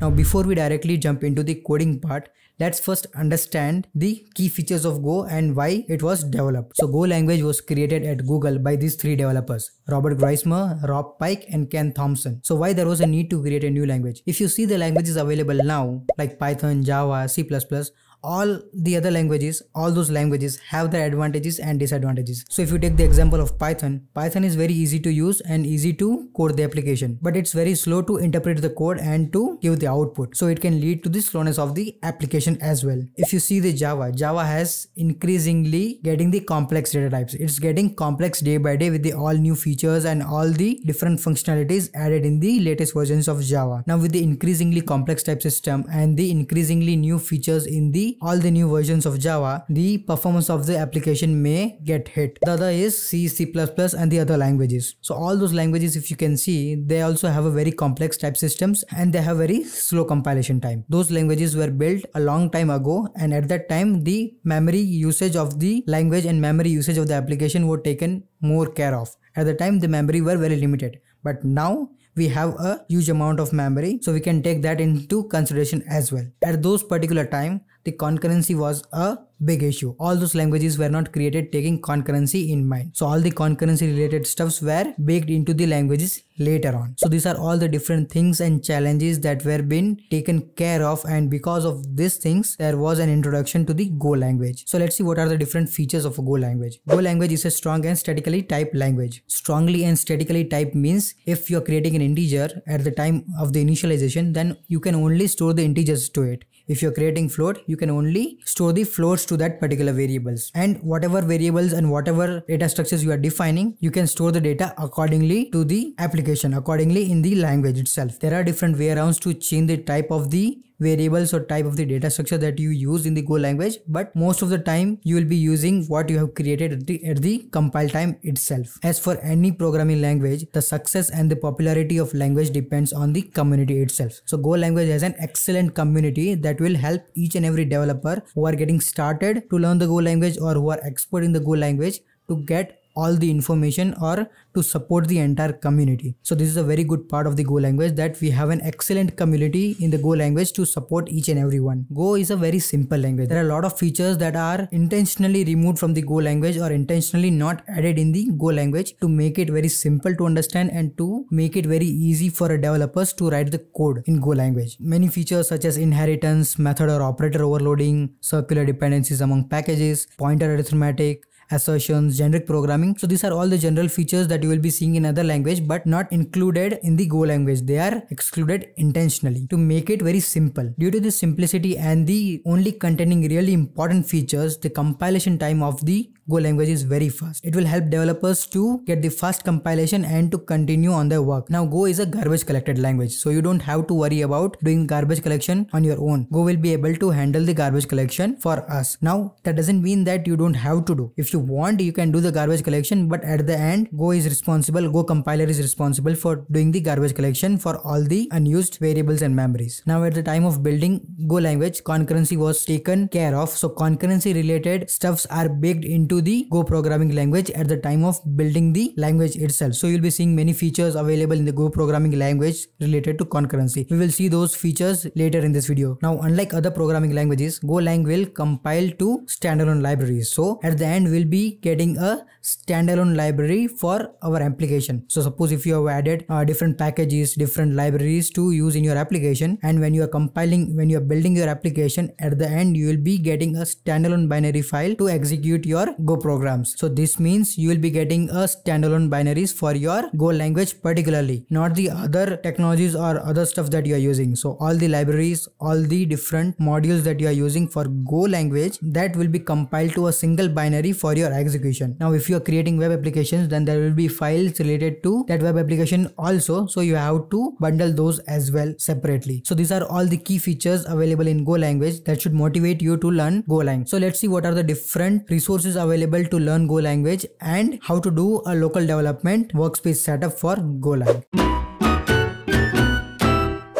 Now before we directly jump into the coding part, let's first understand the key features of Go and why it was developed. So Go language was created at Google by these three developers, Robert Greismer, Rob Pike and Ken Thompson. So why there was a need to create a new language? If you see the languages available now like Python, Java, C++, all the other languages all those languages have their advantages and disadvantages so if you take the example of python python is very easy to use and easy to code the application but it's very slow to interpret the code and to give the output so it can lead to the slowness of the application as well if you see the java java has increasingly getting the complex data types it's getting complex day by day with the all new features and all the different functionalities added in the latest versions of java now with the increasingly complex type system and the increasingly new features in the all the new versions of Java, the performance of the application may get hit. The other is C, C++ and the other languages. So all those languages if you can see, they also have a very complex type systems and they have very slow compilation time. Those languages were built a long time ago and at that time the memory usage of the language and memory usage of the application were taken more care of. At the time the memory were very limited but now we have a huge amount of memory so we can take that into consideration as well at those particular time the concurrency was a big issue. All those languages were not created taking concurrency in mind. So all the concurrency related stuffs were baked into the languages later on. So these are all the different things and challenges that were been taken care of and because of these things there was an introduction to the Go language. So let's see what are the different features of a Go language. Go language is a strong and statically typed language. Strongly and statically typed means if you're creating an integer at the time of the initialization then you can only store the integers to it. If you're creating float you can only store the floats to that particular variables. And whatever variables and whatever data structures you are defining, you can store the data accordingly to the application, accordingly in the language itself. There are different way arounds to change the type of the variables or type of the data structure that you use in the Go language, but most of the time you will be using what you have created at the, at the compile time itself. As for any programming language, the success and the popularity of language depends on the community itself. So Go language has an excellent community that will help each and every developer who are getting started to learn the Go language or who are expert in the Go language to get all the information or to support the entire community. So this is a very good part of the Go language that we have an excellent community in the Go language to support each and everyone. Go is a very simple language. There are a lot of features that are intentionally removed from the Go language or intentionally not added in the Go language to make it very simple to understand and to make it very easy for a developers to write the code in Go language. Many features such as inheritance, method or operator overloading, circular dependencies among packages, pointer arithmetic, assertions, generic programming. So these are all the general features that you will be seeing in other language but not included in the Go language. They are excluded intentionally to make it very simple. Due to the simplicity and the only containing really important features, the compilation time of the Go language is very fast. It will help developers to get the fast compilation and to continue on their work. Now Go is a garbage collected language. So you don't have to worry about doing garbage collection on your own. Go will be able to handle the garbage collection for us. Now that doesn't mean that you don't have to do. If you want, you can do the garbage collection, but at the end, Go is responsible, Go compiler is responsible for doing the garbage collection for all the unused variables and memories. Now at the time of building Go language, concurrency was taken care of. So concurrency related stuffs are baked into the Go programming language at the time of building the language itself. So you'll be seeing many features available in the Go programming language related to concurrency. We will see those features later in this video. Now unlike other programming languages, Golang will compile to standalone libraries. So at the end we'll be getting a standalone library for our application. So suppose if you have added uh, different packages, different libraries to use in your application and when you are compiling, when you are building your application at the end you will be getting a standalone binary file to execute your Go programs. So this means you will be getting a standalone binaries for your Go language particularly, not the other technologies or other stuff that you are using. So all the libraries, all the different modules that you are using for Go language that will be compiled to a single binary for your execution. Now if you are creating web applications then there will be files related to that web application also. So you have to bundle those as well separately. So these are all the key features available in Go language that should motivate you to learn Go language. So let's see what are the different resources available available to learn Go language and how to do a local development workspace setup for Golang.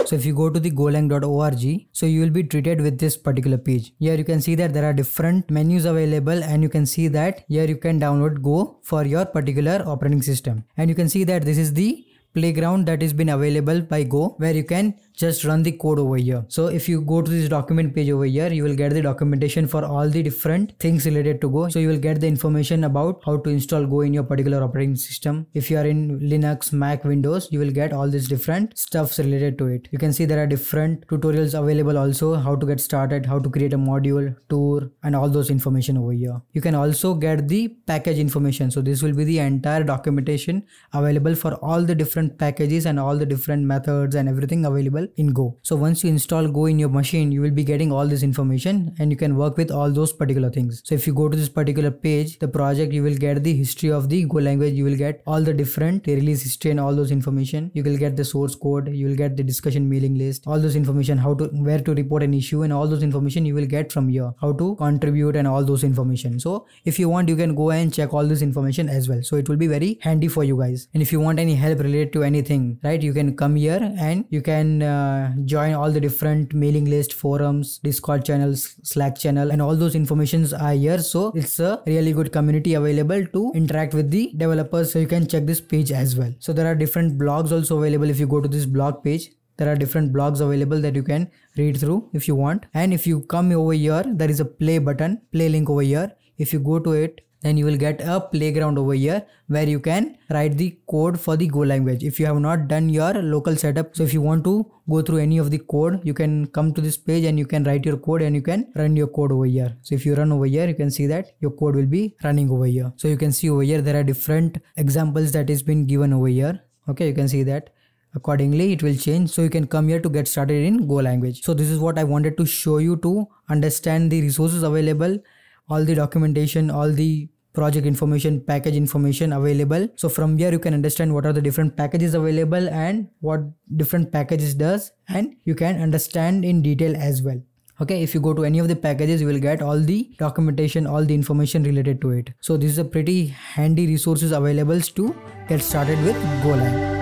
So if you go to the golang.org, so you will be treated with this particular page. Here you can see that there are different menus available and you can see that here you can download Go for your particular operating system. And you can see that this is the playground that has been available by Go where you can just run the code over here. So if you go to this document page over here, you will get the documentation for all the different things related to Go. So you will get the information about how to install Go in your particular operating system. If you are in Linux, Mac, Windows, you will get all these different stuffs related to it. You can see there are different tutorials available also, how to get started, how to create a module, tour, and all those information over here. You can also get the package information. So this will be the entire documentation available for all the different different packages and all the different methods and everything available in Go. So once you install Go in your machine, you will be getting all this information and you can work with all those particular things. So if you go to this particular page, the project, you will get the history of the Go language. You will get all the different release history and all those information. You will get the source code. You will get the discussion mailing list, all those information, how to, where to report an issue and all those information you will get from here, how to contribute and all those information. So if you want, you can go and check all this information as well. So it will be very handy for you guys. And if you want any help related related to anything right you can come here and you can uh, join all the different mailing list forums discord channels slack channel and all those informations are here so it's a really good community available to interact with the developers so you can check this page as well so there are different blogs also available if you go to this blog page there are different blogs available that you can read through if you want and if you come over here there is a play button play link over here if you go to it then you will get a playground over here where you can write the code for the Go language if you have not done your local setup. So if you want to go through any of the code, you can come to this page and you can write your code and you can run your code over here. So if you run over here, you can see that your code will be running over here. So you can see over here, there are different examples that is been given over here. Okay, you can see that accordingly it will change so you can come here to get started in go language so this is what i wanted to show you to understand the resources available all the documentation, all the project information, package information available. So from here you can understand what are the different packages available and what different packages does and you can understand in detail as well. Okay, if you go to any of the packages, you will get all the documentation, all the information related to it. So this is a pretty handy resources available to get started with Golang.